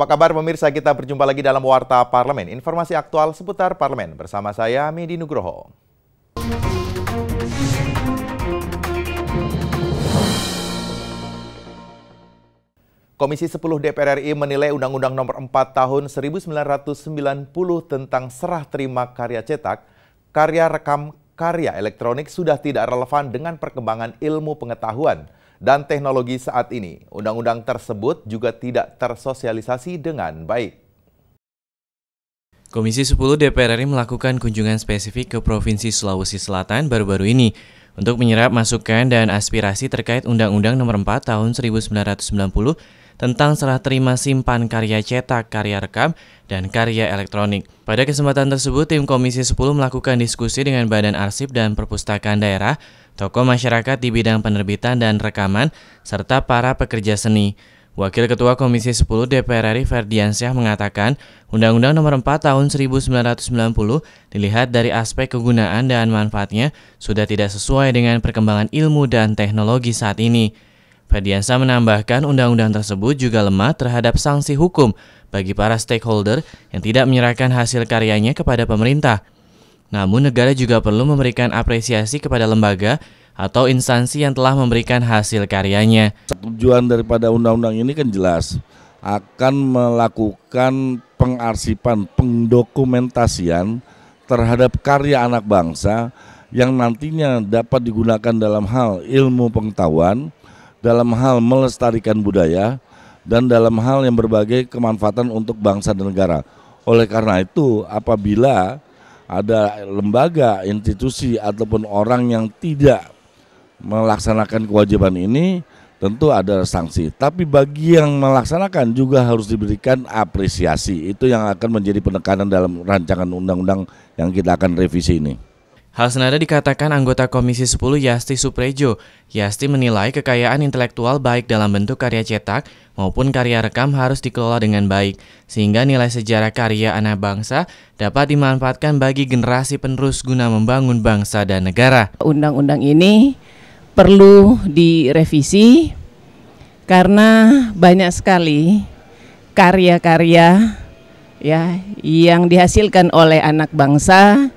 Apa kabar pemirsa? Kita berjumpa lagi dalam Warta Parlemen. Informasi aktual seputar parlemen bersama saya Medi Nugroho. Komisi 10 DPR RI menilai Undang-Undang Nomor 4 Tahun 1990 tentang serah terima karya cetak, karya rekam karya elektronik sudah tidak relevan dengan perkembangan ilmu pengetahuan dan teknologi saat ini. Undang-undang tersebut juga tidak tersosialisasi dengan baik. Komisi 10 DPR RI melakukan kunjungan spesifik ke Provinsi Sulawesi Selatan baru-baru ini untuk menyerap masukan dan aspirasi terkait Undang-Undang Nomor 4 Tahun 1990 tentang serah terima simpan karya cetak, karya rekam, dan karya elektronik. Pada kesempatan tersebut, tim Komisi 10 melakukan diskusi dengan Badan Arsip dan Perpustakaan Daerah, tokoh masyarakat di bidang penerbitan dan rekaman, serta para pekerja seni. Wakil Ketua Komisi 10 DPR RI Ferdiansyah mengatakan, Undang-Undang Nomor 4 Tahun 1990 dilihat dari aspek kegunaan dan manfaatnya sudah tidak sesuai dengan perkembangan ilmu dan teknologi saat ini. Padiasa menambahkan undang-undang tersebut juga lemah terhadap sanksi hukum bagi para stakeholder yang tidak menyerahkan hasil karyanya kepada pemerintah. Namun negara juga perlu memberikan apresiasi kepada lembaga atau instansi yang telah memberikan hasil karyanya. Tujuan daripada undang-undang ini kan jelas akan melakukan pengarsipan, pendokumentasian terhadap karya anak bangsa yang nantinya dapat digunakan dalam hal ilmu pengetahuan, dalam hal melestarikan budaya dan dalam hal yang berbagai kemanfaatan untuk bangsa dan negara. Oleh karena itu, apabila ada lembaga, institusi ataupun orang yang tidak melaksanakan kewajiban ini, tentu ada sanksi. Tapi bagi yang melaksanakan juga harus diberikan apresiasi. Itu yang akan menjadi penekanan dalam rancangan undang-undang yang kita akan revisi ini. Hal senada dikatakan anggota Komisi 10 Yasti Suprejo. Yasti menilai kekayaan intelektual baik dalam bentuk karya cetak maupun karya rekam harus dikelola dengan baik, sehingga nilai sejarah karya anak bangsa dapat dimanfaatkan bagi generasi penerus guna membangun bangsa dan negara. Undang-undang ini perlu direvisi karena banyak sekali karya-karya ya yang dihasilkan oleh anak bangsa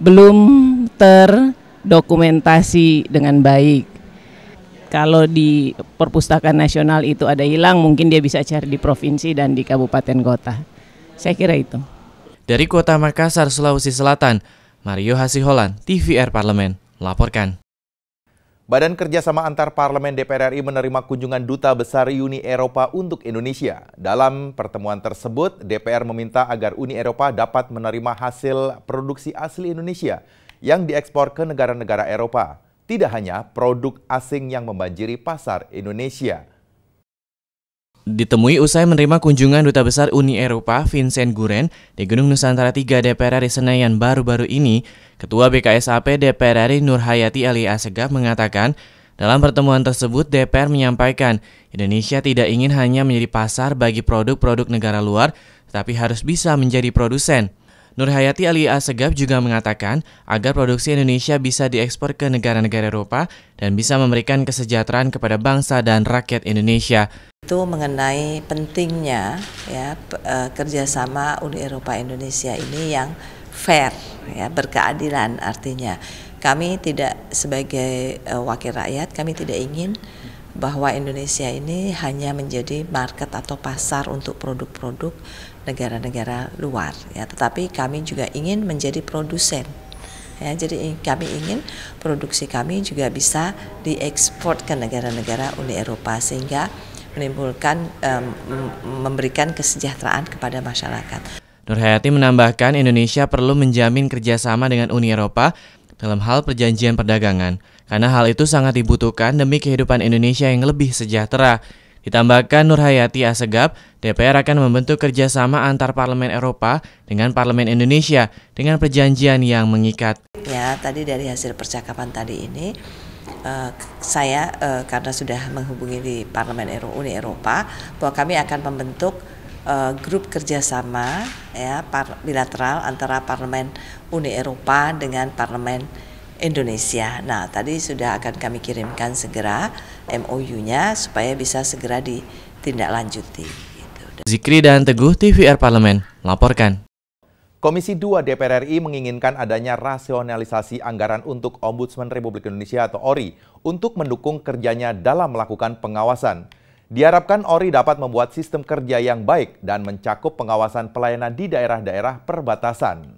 belum terdokumentasi dengan baik. Kalau di perpustakaan nasional itu ada hilang, mungkin dia bisa cari di provinsi dan di kabupaten kota. Saya kira itu. Dari kota Makassar, Sulawesi Selatan, Mario Hasiholan, TVR Parlemen, laporkan. Badan Kerjasama Antar Parlemen DPR RI menerima kunjungan Duta Besar Uni Eropa untuk Indonesia. Dalam pertemuan tersebut, DPR meminta agar Uni Eropa dapat menerima hasil produksi asli Indonesia yang diekspor ke negara-negara Eropa, tidak hanya produk asing yang membanjiri pasar Indonesia. Ditemui usai menerima kunjungan Duta Besar Uni Eropa Vincent Guren di Gedung Nusantara 3 DPR RI Senayan baru-baru ini, Ketua BKSAP DPR RI Nur Hayati Ali Asegaf mengatakan, dalam pertemuan tersebut DPR menyampaikan Indonesia tidak ingin hanya menjadi pasar bagi produk-produk negara luar, tapi harus bisa menjadi produsen. Nurhayati Ali Asegab juga mengatakan agar produksi Indonesia bisa diekspor ke negara-negara Eropa dan bisa memberikan kesejahteraan kepada bangsa dan rakyat Indonesia. Itu mengenai pentingnya ya e, kerjasama Uni Eropa Indonesia ini yang fair ya berkeadilan artinya kami tidak sebagai e, wakil rakyat kami tidak ingin bahwa Indonesia ini hanya menjadi market atau pasar untuk produk-produk negara-negara luar ya tetapi kami juga ingin menjadi produsen ya jadi kami ingin produksi kami juga bisa diekspor ke negara-negara Uni Eropa sehingga menimbulkan um, memberikan kesejahteraan kepada masyarakat. Nurhayati menambahkan Indonesia perlu menjamin kerjasama dengan Uni Eropa dalam hal perjanjian perdagangan, karena hal itu sangat dibutuhkan demi kehidupan Indonesia yang lebih sejahtera. Ditambahkan Nurhayati Asegab, DPR akan membentuk kerjasama antar Parlemen Eropa dengan Parlemen Indonesia dengan perjanjian yang mengikat. Ya, tadi dari hasil percakapan tadi ini, Uh, saya uh, karena sudah menghubungi di Parlemen Uni Eropa bahwa kami akan membentuk uh, grup kerjasama ya par bilateral antara parlemen Uni Eropa dengan parlemen Indonesia. Nah tadi sudah akan kami kirimkan segera MOU-nya supaya bisa segera ditindaklanjuti. Gitu. Zikri dan Teguh TVR Parlemen laporkan. Komisi 2 DPR RI menginginkan adanya rasionalisasi anggaran untuk Ombudsman Republik Indonesia atau ORI untuk mendukung kerjanya dalam melakukan pengawasan. Diharapkan ORI dapat membuat sistem kerja yang baik dan mencakup pengawasan pelayanan di daerah-daerah perbatasan.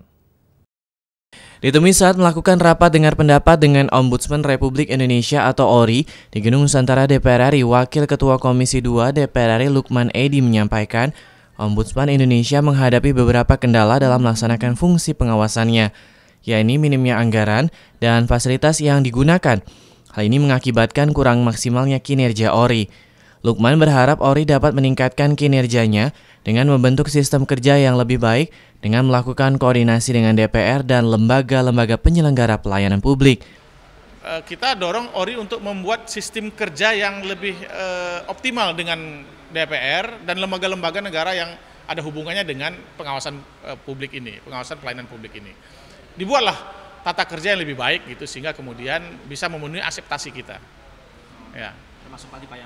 Ditemui saat melakukan rapat dengar pendapat dengan Ombudsman Republik Indonesia atau ORI di Gedung Nusantara DPR RI, Wakil Ketua Komisi 2 DPR RI Lukman Edi menyampaikan, Ombudsman Indonesia menghadapi beberapa kendala dalam melaksanakan fungsi pengawasannya, yaitu minimnya anggaran dan fasilitas yang digunakan. Hal ini mengakibatkan kurang maksimalnya kinerja ORI. Lukman berharap Ori dapat meningkatkan kinerjanya dengan membentuk sistem kerja yang lebih baik dengan melakukan koordinasi dengan DPR dan lembaga-lembaga penyelenggara pelayanan publik. Eh, kita dorong Ori untuk membuat sistem kerja yang lebih eh, optimal dengan DPR dan lembaga-lembaga negara yang ada hubungannya dengan pengawasan eh, publik ini, pengawasan pelayanan publik ini. Dibuatlah tata kerja yang lebih baik gitu sehingga kemudian bisa memenuhi aseptasi kita. Ya. Ya,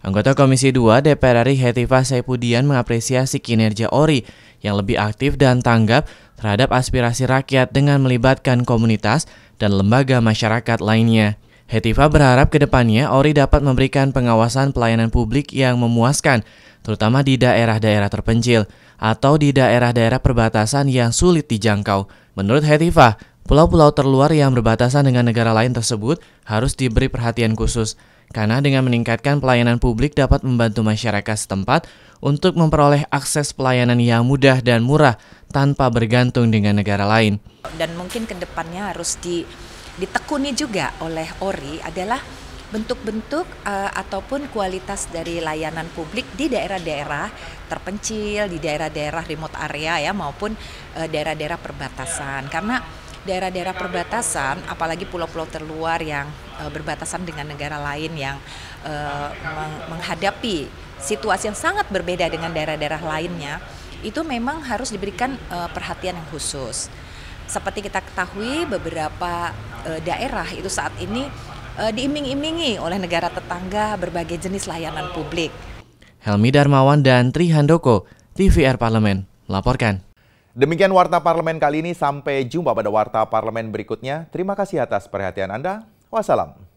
Anggota Komisi 2 DPR RI Hetifah Saipudian mengapresiasi kinerja ORI yang lebih aktif dan tanggap terhadap aspirasi rakyat dengan melibatkan komunitas dan lembaga masyarakat lainnya. Hetifah berharap kedepannya ORI dapat memberikan pengawasan pelayanan publik yang memuaskan, terutama di daerah-daerah terpencil atau di daerah-daerah perbatasan yang sulit dijangkau. Menurut Hetifah, pulau-pulau terluar yang berbatasan dengan negara lain tersebut harus diberi perhatian khusus. Karena dengan meningkatkan pelayanan publik dapat membantu masyarakat setempat untuk memperoleh akses pelayanan yang mudah dan murah tanpa bergantung dengan negara lain. Dan mungkin kedepannya harus di, ditekuni juga oleh ORI adalah bentuk-bentuk uh, ataupun kualitas dari layanan publik di daerah-daerah terpencil, di daerah-daerah remote area ya maupun eh, daerah-daerah uh, perbatasan. Karena daerah-daerah perbatasan, apalagi pulau-pulau terluar yang e, berbatasan dengan negara lain yang e, meng menghadapi situasi yang sangat berbeda dengan daerah-daerah lainnya, itu memang harus diberikan e, perhatian yang khusus. Seperti kita ketahui, beberapa e, daerah itu saat ini e, diiming-imingi oleh negara tetangga berbagai jenis layanan publik. Helmi Darmawan dan Tri Handoko, TVR Parlemen, melaporkan. Demikian Warta Parlemen kali ini. Sampai jumpa pada Warta Parlemen berikutnya. Terima kasih atas perhatian Anda. Wassalam.